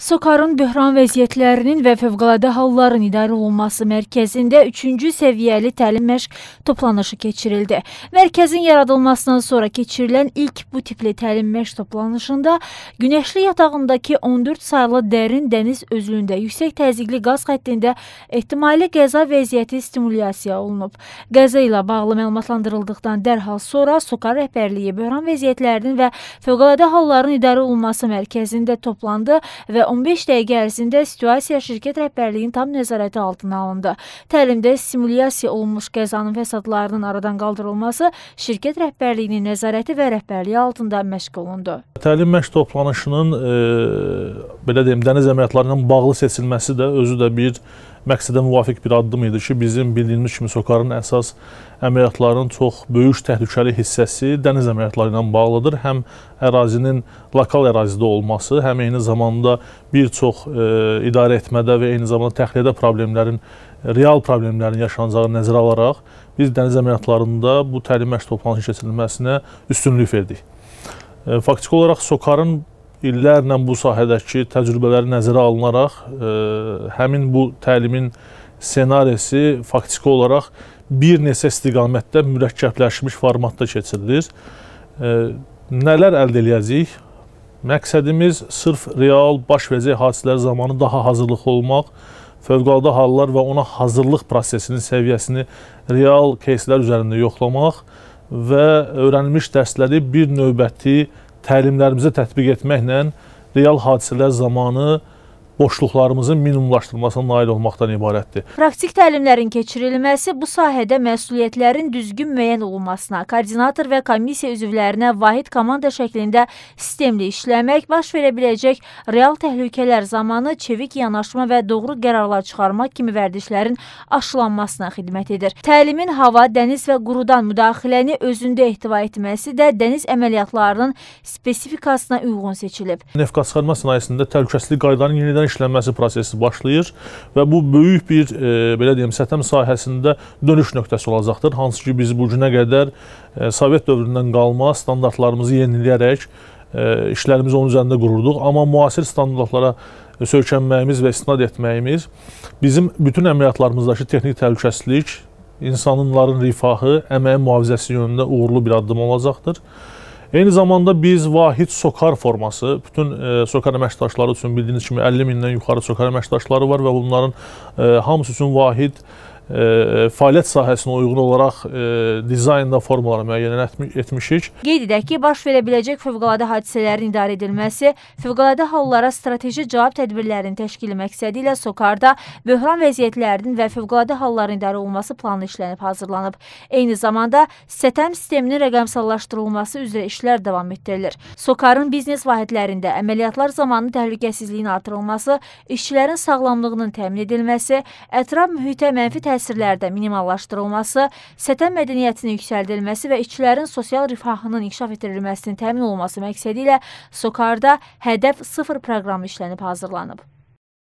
SOCAR-ın böhran vəziyyətlərinin və fövqəladə halların idarə olunması mərkəzində 3-cü səviyyəli təlim məşq toplanışı keçirildi. Mərkəzin yaradılmasından sonra keçirilən ilk bu tipli təlim məşq toplanışında Günəşli yatağındakı 14 saylı dərin dəniz özlüyündə yüksək təzyiqli qaz xəttində ehtimali qəza vəziyyəti stimulyasiya olunub. Qəza ilə bağlı məlumatlandırıldıqdan dərhal sonra SOCAR rəhbərliyi böhran vəziyyətlərinin və fövqəladə halların idarə olunması mərkəzində toplandı və 15 dəqiqə ərzində situasiya şirkət rəhbərliyinin tam nəzarəti altına alındı. Təlimdə simulyasiya olunmuş qəzanın fəsadlarının aradan qaldırılması şirkət rəhbərliyinin nəzarəti və rəhbərliyi altında məşq olundu. Təlim məşq toplanışının e, belə deyim dəniz əməliyyatları ilə bağlı seçilməsi də özü də bir məqsədə müvafiq bir addım idi ki, bizim bildiyimiz kimi SOCAR-ın əsas əməliyyatlarının çox böyük təhlükəli hissəsi dəniz əməliyyatları ilə bağlıdır. Həm ərazinin lokal ərazidə olması, həm eyni zamanda bir çox e, idarə etmədə və eyni zamanda təxliyədə problemlərin, real problemlərin yaşanacağı nəzərə alaraq biz dəniz əməliyyatlarında bu təlim məşq toplantısının keçirilməsinə üstünlük verdik. E, Faktiki olaraq SOCAR-ın illərlə bu sahədəki təcrübələri nəzərə alınaraq ə, e, həmin bu təlimin ssenarisi faktiki olaraq bir neçə istiqamətdə mürəkkəbləşmiş formatda keçirilir. Ə, e, nələr əldə eləyəcəyik? Məqsədimiz sırf real baş verəcək hadisələr zamanı daha hazırlıqlı olmaq, fövqəladə hallar və ona hazırlıq prosesinin səviyyəsini real кейslər üzərində yoxlamaq və öyrənilmiş dərsləri bir növbəti təlimlərimizi tətbiq etməklə real hadisələr zamanı boşluqlarımızın minimumlaşdırılmasına nail olmaqdan ibarətdir. Praktik təlimlərin keçirilməsi bu sahədə məsuliyyətlərin düzgün müəyyən olunmasına, koordinator və komissiya üzvlərinə vahid komanda şəklində sistemli işləmək, baş verə biləcək real təhlükələr zamanı çevik yanaşma və doğru qərarlar çıxarmaq kimi vərdişlərin aşılanmasına xidmət edir. Təlimin hava, dəniz və qurudan müdaxiləni özündə ehtiva etməsi də dəniz əməliyyatlarının spesifikasına uyğun seçilib. Neft qaz çıxarma sənayesində təhlükəsizlik qaydalarının yenidən genişlənməsi prosesi başlayır və bu böyük bir e, belə deyim sətəm sahəsində dönüş nöqtəsi olacaqdır. Hansı ki biz bu günə qədər e, Sovet dövründən qalma standartlarımızı yeniləyərək e, işlərimizi onun üzərində qururduq, amma müasir standartlara söykənməyimiz və istinad etməyimiz bizim bütün əməliyyatlarımızdakı texniki təhlükəsizlik, insanların rifahı, əməyin mühafizəsi yönündə uğurlu bir addım olacaqdır. Eyni zamanda biz vahid sokar forması, bütün e, sokar əməkdaşları üçün bildiyiniz kimi 50 mindən yuxarı sokar əməkdaşları var və bunların e, hamısı üçün vahid Ə, fəaliyyət sahəsinə uyğun olaraq ə, e, dizaynda formaları müəyyən etmişik. Qeyd edək ki, baş verə biləcək fövqəladə hadisələrin idarə edilməsi, fövqəladə hallara strateji cavab tədbirlərinin təşkili məqsədi ilə SOCAR-da böhran vəziyyətlərinin və fövqəladə halların idarə olunması planı işlənib hazırlanıb. Eyni zamanda SETM sisteminin rəqəmsallaşdırılması üzrə işlər davam etdirilir. SOCAR-ın biznes vahidlərində əməliyyatlar zamanı təhlükəsizliyin artırılması, işçilərin sağlamlığının təmin edilməsi, ətraf mühitə mənfi təsir təsirlərdə minimallaşdırılması, sətən mədəniyyətinin yüksəldilməsi və işçilərin sosial rifahının inkişaf etdirilməsinin təmin olunması məqsədi ilə SOCAR-da hədəf 0 proqramı işlənib hazırlanıb.